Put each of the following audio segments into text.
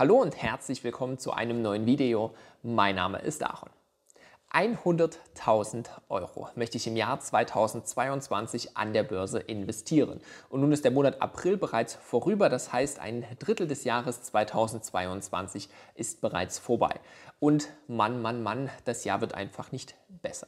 Hallo und herzlich willkommen zu einem neuen Video. Mein Name ist Aaron. 100.000 Euro möchte ich im Jahr 2022 an der Börse investieren. Und nun ist der Monat April bereits vorüber, das heißt ein Drittel des Jahres 2022 ist bereits vorbei. Und Mann, Mann, Mann, das Jahr wird einfach nicht besser.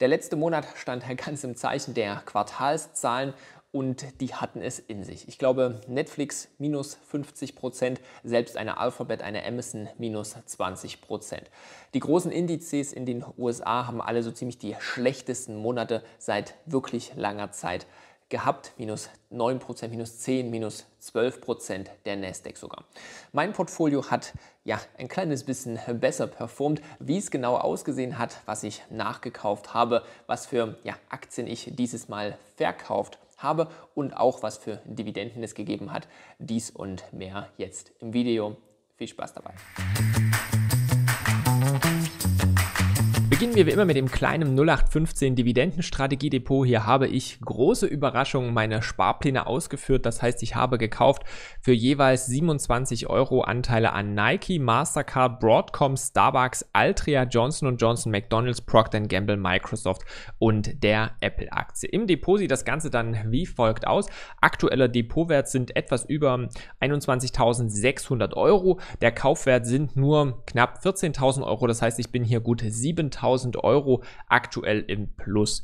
Der letzte Monat stand ganz im Zeichen der Quartalszahlen und die hatten es in sich. Ich glaube, Netflix minus 50 Prozent, selbst eine Alphabet, eine Amazon minus 20 Prozent. Die großen Indizes in den USA haben alle so ziemlich die schlechtesten Monate seit wirklich langer Zeit gehabt, minus 9%, Prozent, minus 10, minus 12% Prozent der Nasdaq sogar. Mein Portfolio hat ja ein kleines bisschen besser performt. Wie es genau ausgesehen hat, was ich nachgekauft habe, was für ja, Aktien ich dieses Mal verkauft habe habe und auch was für Dividenden es gegeben hat. Dies und mehr jetzt im Video. Viel Spaß dabei. Beginnen wir wie immer mit dem kleinen 0815 Dividendenstrategiedepot. Hier habe ich große Überraschungen meine Sparpläne ausgeführt. Das heißt, ich habe gekauft für jeweils 27 Euro Anteile an Nike, Mastercard, Broadcom, Starbucks, Altria, Johnson Johnson, McDonalds, Procter Gamble, Microsoft und der Apple-Aktie. Im Depot sieht das Ganze dann wie folgt aus. Aktueller Depotwert sind etwas über 21.600 Euro. Der Kaufwert sind nur knapp 14.000 Euro. Das heißt, ich bin hier gut 7.000 1000 Euro aktuell im Plus.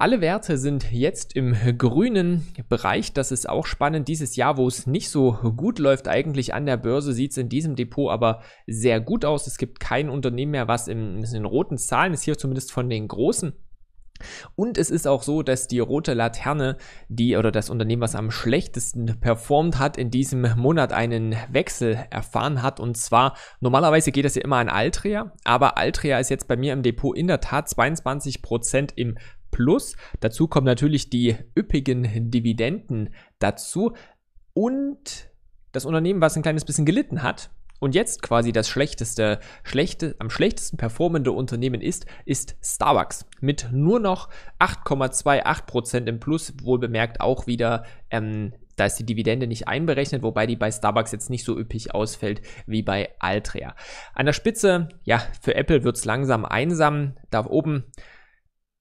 Alle Werte sind jetzt im grünen Bereich. Das ist auch spannend. Dieses Jahr, wo es nicht so gut läuft, eigentlich an der Börse, sieht es in diesem Depot aber sehr gut aus. Es gibt kein Unternehmen mehr, was in, in roten Zahlen ist, hier zumindest von den großen und es ist auch so, dass die rote Laterne, die oder das Unternehmen, was am schlechtesten performt hat, in diesem Monat einen Wechsel erfahren hat. Und zwar, normalerweise geht das ja immer an Altria, aber Altria ist jetzt bei mir im Depot in der Tat 22% im Plus. Dazu kommen natürlich die üppigen Dividenden dazu. Und das Unternehmen, was ein kleines bisschen gelitten hat, und jetzt quasi das schlechteste, schlechte, am schlechtesten performende Unternehmen ist, ist Starbucks mit nur noch 8,28% im Plus, wohl bemerkt auch wieder ähm, da ist die Dividende nicht einberechnet, wobei die bei Starbucks jetzt nicht so üppig ausfällt wie bei Altria. An der Spitze, ja, für Apple wird es langsam einsam. Da oben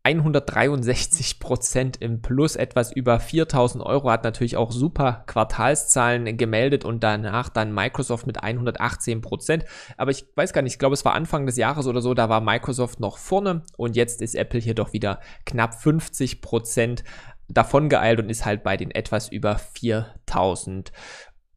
163 Prozent im Plus, etwas über 4000 Euro, hat natürlich auch super Quartalszahlen gemeldet und danach dann Microsoft mit 118 Prozent. Aber ich weiß gar nicht, ich glaube, es war Anfang des Jahres oder so, da war Microsoft noch vorne und jetzt ist Apple hier doch wieder knapp 50 Prozent davon geeilt und ist halt bei den etwas über 4000 Euro.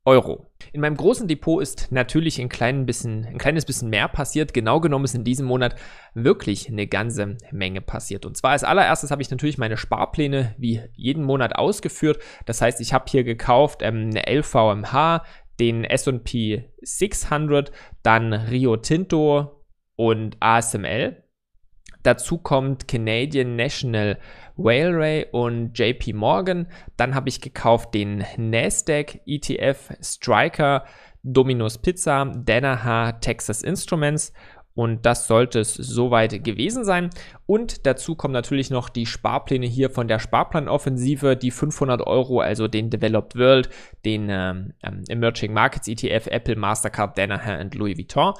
Euro. In meinem großen Depot ist natürlich ein, klein bisschen, ein kleines bisschen mehr passiert. Genau genommen ist in diesem Monat wirklich eine ganze Menge passiert. Und zwar als allererstes habe ich natürlich meine Sparpläne wie jeden Monat ausgeführt. Das heißt, ich habe hier gekauft ähm, eine LVMH, den SP 600, dann Rio Tinto und ASML. Dazu kommt Canadian National Railway und JP Morgan. Dann habe ich gekauft den Nasdaq ETF Striker, Domino's Pizza, Danaher, Texas Instruments und das sollte es soweit gewesen sein. Und dazu kommen natürlich noch die Sparpläne hier von der Sparplanoffensive, die 500 Euro, also den Developed World, den ähm, ähm Emerging Markets ETF, Apple, Mastercard, Danaher und Louis Vuitton.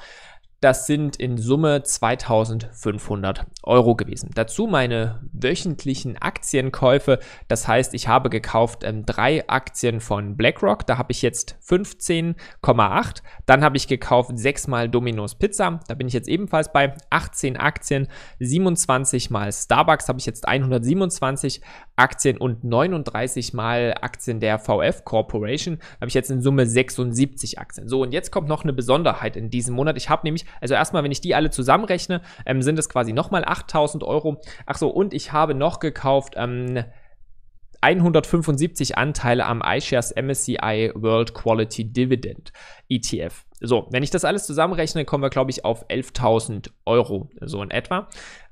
Das sind in Summe 2500 Euro gewesen. Dazu meine wöchentlichen Aktienkäufe. Das heißt, ich habe gekauft ähm, drei Aktien von BlackRock. Da habe ich jetzt 15,8. Dann habe ich gekauft sechsmal Domino's Pizza. Da bin ich jetzt ebenfalls bei 18 Aktien. 27 mal Starbucks habe ich jetzt 127 Aktien und 39 mal Aktien der VF Corporation. habe ich jetzt in Summe 76 Aktien. So, und jetzt kommt noch eine Besonderheit in diesem Monat. Ich habe nämlich also erstmal, wenn ich die alle zusammenrechne, ähm, sind es quasi nochmal 8000 Euro. Ach so, und ich habe noch gekauft, ähm, 175 Anteile am iShares MSCI World Quality Dividend ETF. So, wenn ich das alles zusammenrechne, kommen wir, glaube ich, auf 11.000 Euro, so in etwa.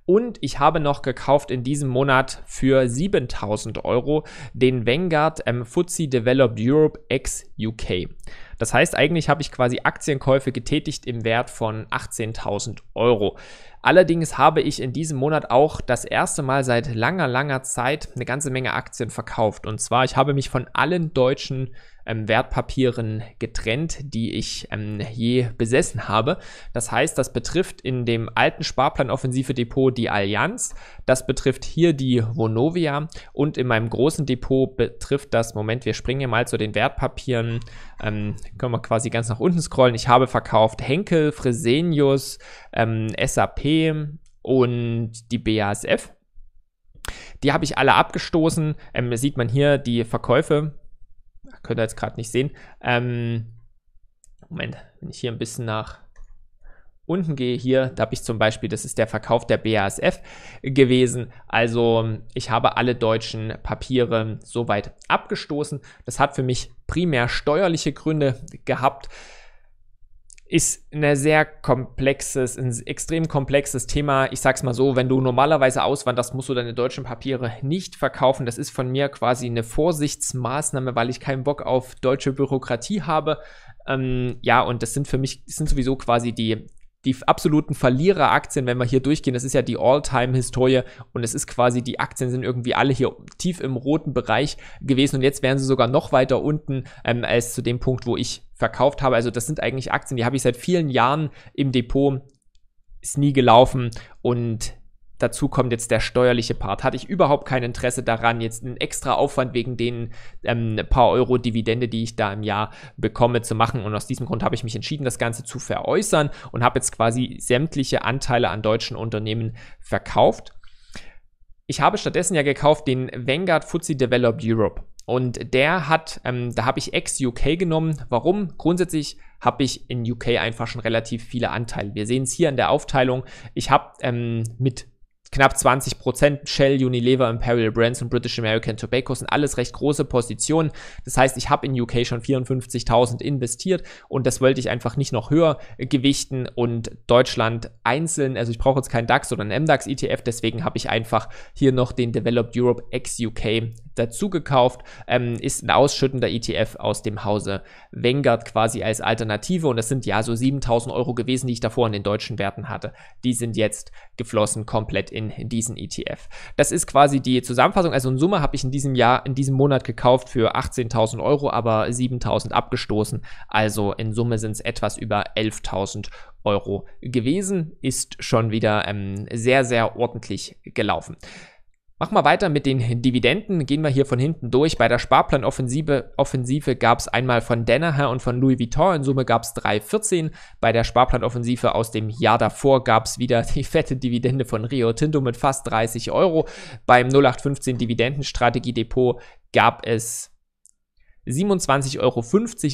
Und ich habe noch gekauft in diesem Monat für 7.000 Euro den Vanguard ähm, FTSE Developed Europe X UK. Das heißt, eigentlich habe ich quasi Aktienkäufe getätigt im Wert von 18.000 Euro. Allerdings habe ich in diesem Monat auch das erste Mal seit langer, langer Zeit eine ganze Menge Aktien verkauft. Und zwar, ich habe mich von allen deutschen ähm, Wertpapieren getrennt, die ich ähm, je besessen habe. Das heißt, das betrifft in dem alten Sparplan Offensive Depot die Allianz, das betrifft hier die Vonovia und in meinem großen Depot betrifft das, Moment, wir springen hier mal zu den Wertpapieren, ähm, können wir quasi ganz nach unten scrollen. Ich habe verkauft Henkel, Fresenius, ähm, SAP und die BASF. Die habe ich alle abgestoßen. Ähm, sieht man hier die Verkäufe könnt ihr jetzt gerade nicht sehen. Ähm, Moment, wenn ich hier ein bisschen nach unten gehe, hier, da habe ich zum Beispiel, das ist der Verkauf der BASF gewesen. Also ich habe alle deutschen Papiere soweit abgestoßen. Das hat für mich primär steuerliche Gründe gehabt ist ein sehr komplexes, ein extrem komplexes Thema. Ich sag's mal so, wenn du normalerweise auswanderst, musst du deine deutschen Papiere nicht verkaufen. Das ist von mir quasi eine Vorsichtsmaßnahme, weil ich keinen Bock auf deutsche Bürokratie habe. Ähm, ja, und das sind für mich, das sind sowieso quasi die die absoluten Verliereraktien, wenn wir hier durchgehen, das ist ja die All-Time-Historie und es ist quasi, die Aktien sind irgendwie alle hier tief im roten Bereich gewesen und jetzt wären sie sogar noch weiter unten ähm, als zu dem Punkt, wo ich verkauft habe. Also das sind eigentlich Aktien, die habe ich seit vielen Jahren im Depot, ist nie gelaufen und Dazu kommt jetzt der steuerliche Part. Hatte ich überhaupt kein Interesse daran, jetzt einen extra Aufwand wegen den ähm, paar Euro Dividende, die ich da im Jahr bekomme, zu machen. Und aus diesem Grund habe ich mich entschieden, das Ganze zu veräußern und habe jetzt quasi sämtliche Anteile an deutschen Unternehmen verkauft. Ich habe stattdessen ja gekauft den Vanguard Fuzzy Developed Europe. Und der hat, ähm, da habe ich ex-UK genommen. Warum? Grundsätzlich habe ich in UK einfach schon relativ viele Anteile. Wir sehen es hier in der Aufteilung. Ich habe ähm, mit knapp 20 Shell, Unilever, Imperial Brands und British American Tobacco sind alles recht große Positionen. Das heißt, ich habe in UK schon 54.000 investiert und das wollte ich einfach nicht noch höher gewichten und Deutschland einzeln. Also ich brauche jetzt keinen DAX oder einen MDAX ETF, deswegen habe ich einfach hier noch den Developed Europe ex UK dazu gekauft, ähm, ist ein ausschüttender ETF aus dem Hause Vanguard quasi als Alternative und das sind ja so 7000 Euro gewesen, die ich davor in den deutschen Werten hatte. Die sind jetzt geflossen komplett in diesen ETF. Das ist quasi die Zusammenfassung. Also in Summe habe ich in diesem Jahr, in diesem Monat gekauft für 18.000 Euro, aber 7.000 abgestoßen. Also in Summe sind es etwas über 11.000 Euro gewesen. Ist schon wieder ähm, sehr, sehr ordentlich gelaufen. Machen wir weiter mit den Dividenden. Gehen wir hier von hinten durch. Bei der Sparplanoffensive Offensive gab es einmal von Danaher und von Louis Vuitton. In Summe gab es 3,14. Bei der Sparplanoffensive aus dem Jahr davor gab es wieder die fette Dividende von Rio Tinto mit fast 30 Euro. Beim 0815 Dividendenstrategie Depot gab es 27,50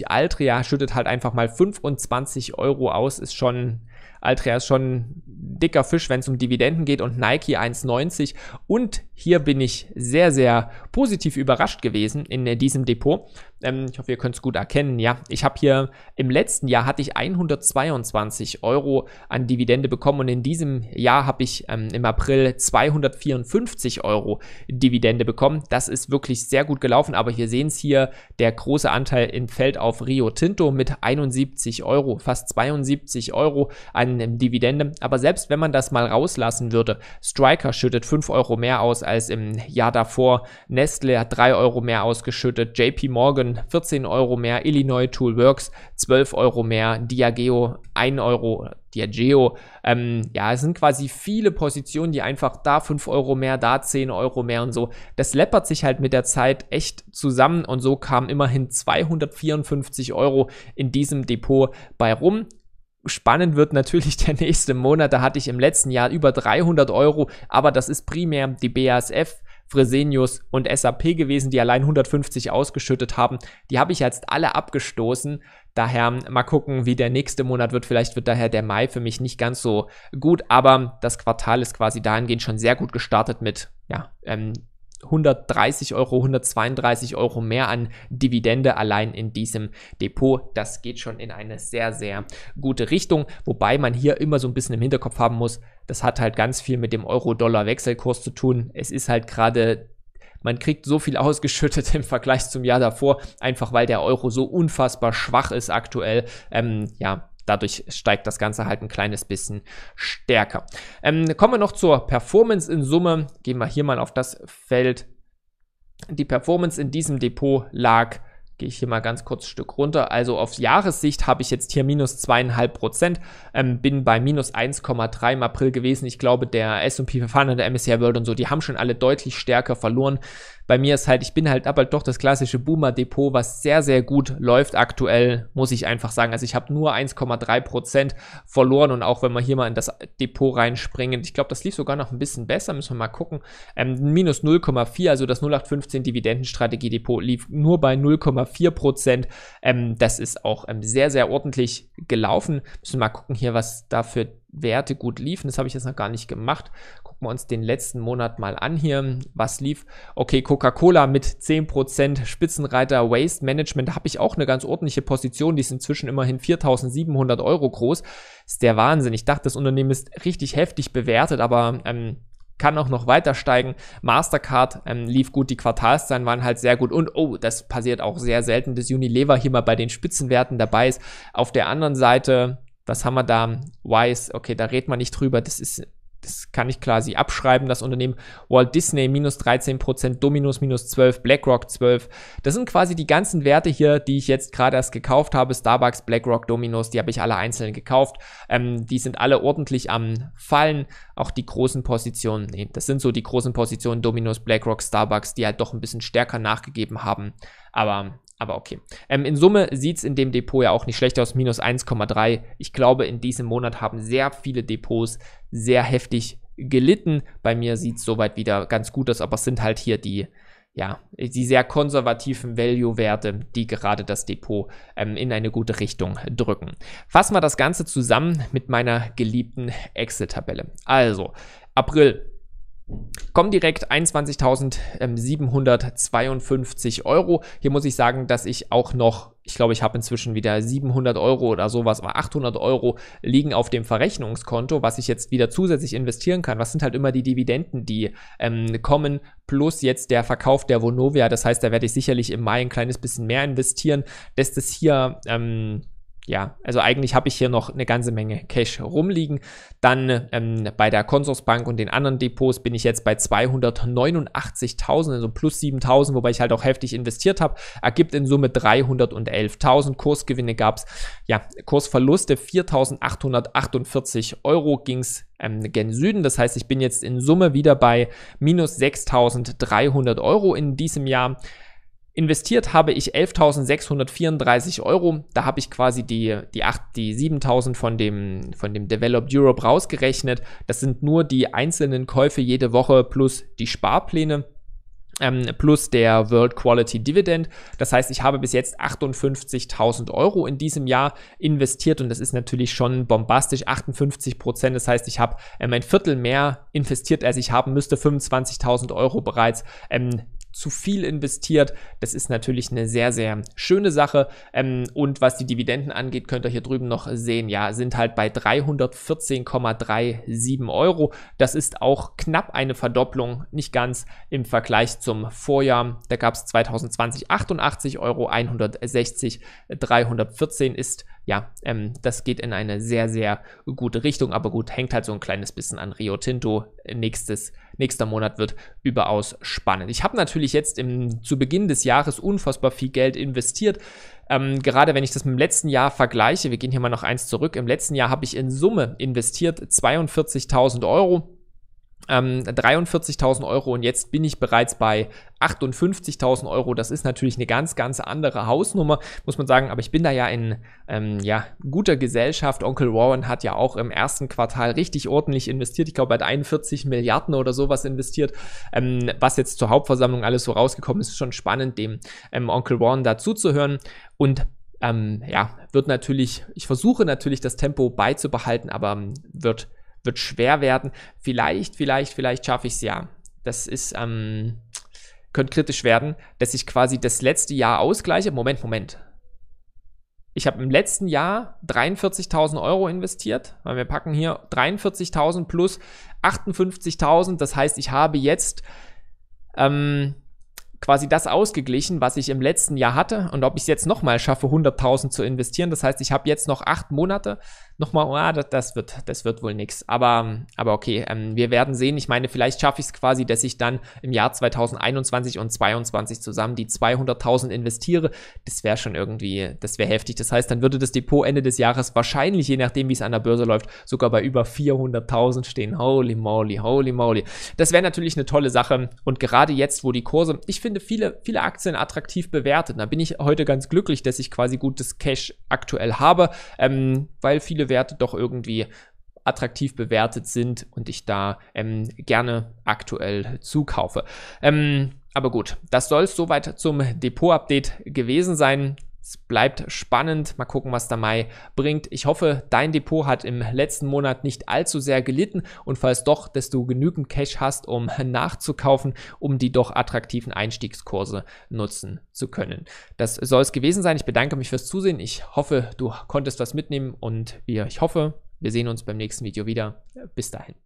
Euro. Altria schüttet halt einfach mal 25 Euro aus. Ist schon Altria ist schon ein dicker Fisch, wenn es um Dividenden geht und Nike 1,90. Und hier bin ich sehr, sehr positiv überrascht gewesen in äh, diesem Depot. Ähm, ich hoffe, ihr könnt es gut erkennen. Ja, ich habe hier im letzten Jahr hatte ich 122 Euro an Dividende bekommen und in diesem Jahr habe ich ähm, im April 254 Euro Dividende bekommen. Das ist wirklich sehr gut gelaufen, aber hier sehen es hier, der große Anteil entfällt auf Rio Tinto mit 71 Euro, fast 72 Euro an ähm, Dividende. Aber selbst wenn man das mal rauslassen würde, Striker schüttet 5 Euro mehr aus als im Jahr davor, Nestle hat 3 Euro mehr ausgeschüttet, JP Morgan 14 Euro mehr, Illinois Toolworks 12 Euro mehr, Diageo 1 Euro, Diageo. Ähm, ja, es sind quasi viele Positionen, die einfach da 5 Euro mehr, da 10 Euro mehr und so. Das läppert sich halt mit der Zeit echt zusammen und so kamen immerhin 254 Euro in diesem Depot bei rum. Spannend wird natürlich der nächste Monat. Da hatte ich im letzten Jahr über 300 Euro, aber das ist primär die BASF, Fresenius und SAP gewesen, die allein 150 ausgeschüttet haben. Die habe ich jetzt alle abgestoßen. Daher mal gucken, wie der nächste Monat wird. Vielleicht wird daher der Mai für mich nicht ganz so gut, aber das Quartal ist quasi dahingehend schon sehr gut gestartet mit ja, ähm, 130 Euro, 132 Euro mehr an Dividende allein in diesem Depot. Das geht schon in eine sehr, sehr gute Richtung, wobei man hier immer so ein bisschen im Hinterkopf haben muss, das hat halt ganz viel mit dem Euro-Dollar-Wechselkurs zu tun. Es ist halt gerade man kriegt so viel ausgeschüttet im Vergleich zum Jahr davor, einfach weil der Euro so unfassbar schwach ist aktuell. Ähm, ja, Dadurch steigt das Ganze halt ein kleines bisschen stärker. Ähm, kommen wir noch zur Performance in Summe. Gehen wir hier mal auf das Feld. Die Performance in diesem Depot lag gehe ich hier mal ganz kurz ein Stück runter. Also auf Jahressicht habe ich jetzt hier minus 2,5%, Prozent, ähm, bin bei minus 1,3 im April gewesen. Ich glaube, der S&P 500, der MSCI World und so, die haben schon alle deutlich stärker verloren. Bei mir ist halt, ich bin halt aber doch das klassische Boomer-Depot, was sehr, sehr gut läuft aktuell, muss ich einfach sagen. Also ich habe nur 1,3% verloren und auch wenn wir hier mal in das Depot reinspringen, ich glaube, das lief sogar noch ein bisschen besser, müssen wir mal gucken. Ähm, minus 0,4, also das 0815 Dividendenstrategie-Depot lief nur bei 0,4%. Ähm, das ist auch ähm, sehr, sehr ordentlich gelaufen. Müssen wir mal gucken hier, was da für Werte gut liefen. Das habe ich jetzt noch gar nicht gemacht gucken wir uns den letzten Monat mal an hier. Was lief? Okay, Coca-Cola mit 10%, Spitzenreiter Waste Management. Da habe ich auch eine ganz ordentliche Position. Die ist inzwischen immerhin 4.700 Euro groß. Ist der Wahnsinn. Ich dachte, das Unternehmen ist richtig heftig bewertet, aber ähm, kann auch noch weiter steigen. Mastercard ähm, lief gut, die Quartalszahlen waren halt sehr gut und oh, das passiert auch sehr selten, dass Unilever hier mal bei den Spitzenwerten dabei ist. Auf der anderen Seite, was haben wir da? Wise, okay, da redet man nicht drüber, das ist das kann ich quasi abschreiben, das Unternehmen Walt Disney minus 13%, Dominus minus 12, BlackRock 12. Das sind quasi die ganzen Werte hier, die ich jetzt gerade erst gekauft habe. Starbucks, BlackRock, Dominus, die habe ich alle einzeln gekauft. Ähm, die sind alle ordentlich am Fallen. Auch die großen Positionen, nee, das sind so die großen Positionen, Dominus, BlackRock, Starbucks, die halt doch ein bisschen stärker nachgegeben haben. Aber aber okay. Ähm, in Summe sieht es in dem Depot ja auch nicht schlecht aus, minus 1,3. Ich glaube, in diesem Monat haben sehr viele Depots sehr heftig gelitten. Bei mir sieht es soweit wieder ganz gut aus, aber es sind halt hier die, ja, die sehr konservativen Value-Werte, die gerade das Depot ähm, in eine gute Richtung drücken. Fassen wir das Ganze zusammen mit meiner geliebten Excel-Tabelle. Also, April kommen direkt 21.752 Euro. Hier muss ich sagen, dass ich auch noch, ich glaube, ich habe inzwischen wieder 700 Euro oder sowas, aber 800 Euro liegen auf dem Verrechnungskonto, was ich jetzt wieder zusätzlich investieren kann. Was sind halt immer die Dividenden, die ähm, kommen, plus jetzt der Verkauf der Vonovia. Das heißt, da werde ich sicherlich im Mai ein kleines bisschen mehr investieren, dass das hier... Ähm, ja, also eigentlich habe ich hier noch eine ganze Menge Cash rumliegen. Dann ähm, bei der Konsorsbank und den anderen Depots bin ich jetzt bei 289.000, also plus 7.000, wobei ich halt auch heftig investiert habe. Ergibt in Summe 311.000. Kursgewinne gab es, ja, Kursverluste 4.848 Euro ging es ähm, gen Süden. Das heißt, ich bin jetzt in Summe wieder bei minus 6.300 Euro in diesem Jahr. Investiert habe ich 11.634 Euro. Da habe ich quasi die, die, 8, die 7.000 von dem, von dem Developed Europe rausgerechnet. Das sind nur die einzelnen Käufe jede Woche plus die Sparpläne ähm, plus der World Quality Dividend. Das heißt, ich habe bis jetzt 58.000 Euro in diesem Jahr investiert und das ist natürlich schon bombastisch, 58 Prozent. Das heißt, ich habe ähm, ein Viertel mehr investiert, als ich haben müsste, 25.000 Euro bereits. Ähm, zu viel investiert. Das ist natürlich eine sehr, sehr schöne Sache. Ähm, und was die Dividenden angeht, könnt ihr hier drüben noch sehen, ja, sind halt bei 314,37 Euro. Das ist auch knapp eine Verdopplung, nicht ganz im Vergleich zum Vorjahr. Da gab es 2020 88 Euro, 160, 314 ist ja, ähm, das geht in eine sehr, sehr gute Richtung. Aber gut, hängt halt so ein kleines bisschen an Rio Tinto. Nächstes, nächster Monat wird überaus spannend. Ich habe natürlich jetzt im, zu Beginn des Jahres unfassbar viel Geld investiert. Ähm, gerade wenn ich das mit dem letzten Jahr vergleiche, wir gehen hier mal noch eins zurück. Im letzten Jahr habe ich in Summe investiert 42.000 Euro ähm, 43.000 Euro und jetzt bin ich bereits bei 58.000 Euro. Das ist natürlich eine ganz, ganz andere Hausnummer, muss man sagen. Aber ich bin da ja in ähm, ja, guter Gesellschaft. Onkel Warren hat ja auch im ersten Quartal richtig ordentlich investiert. Ich glaube, er hat 41 Milliarden oder sowas investiert. Ähm, was jetzt zur Hauptversammlung alles so rausgekommen ist, ist schon spannend, dem ähm, Onkel Warren dazuzuhören. Und ähm, ja, wird natürlich, ich versuche natürlich das Tempo beizubehalten, aber ähm, wird wird schwer werden. Vielleicht, vielleicht, vielleicht schaffe ich es ja. Das ist, ähm, könnte kritisch werden, dass ich quasi das letzte Jahr ausgleiche. Moment, Moment. Ich habe im letzten Jahr 43.000 Euro investiert, weil wir packen hier 43.000 plus 58.000. Das heißt, ich habe jetzt ähm, quasi das ausgeglichen, was ich im letzten Jahr hatte und ob ich es jetzt nochmal schaffe, 100.000 zu investieren. Das heißt, ich habe jetzt noch acht Monate, nochmal, ah, das, das, wird, das wird wohl nichts. Aber, aber okay, ähm, wir werden sehen. Ich meine, vielleicht schaffe ich es quasi, dass ich dann im Jahr 2021 und 2022 zusammen die 200.000 investiere. Das wäre schon irgendwie, das wäre heftig. Das heißt, dann würde das Depot Ende des Jahres wahrscheinlich, je nachdem, wie es an der Börse läuft, sogar bei über 400.000 stehen. Holy moly, holy moly. Das wäre natürlich eine tolle Sache. Und gerade jetzt, wo die Kurse, ich finde viele, viele Aktien attraktiv bewertet. Da bin ich heute ganz glücklich, dass ich quasi gutes Cash aktuell habe, ähm, weil viele viele doch irgendwie attraktiv bewertet sind und ich da ähm, gerne aktuell zukaufe. Ähm, aber gut, das soll es soweit zum Depot-Update gewesen sein. Es bleibt spannend. Mal gucken, was der Mai bringt. Ich hoffe, dein Depot hat im letzten Monat nicht allzu sehr gelitten und falls doch, dass du genügend Cash hast, um nachzukaufen, um die doch attraktiven Einstiegskurse nutzen zu können. Das soll es gewesen sein. Ich bedanke mich fürs Zusehen. Ich hoffe, du konntest was mitnehmen und wir, ich hoffe, wir sehen uns beim nächsten Video wieder. Bis dahin.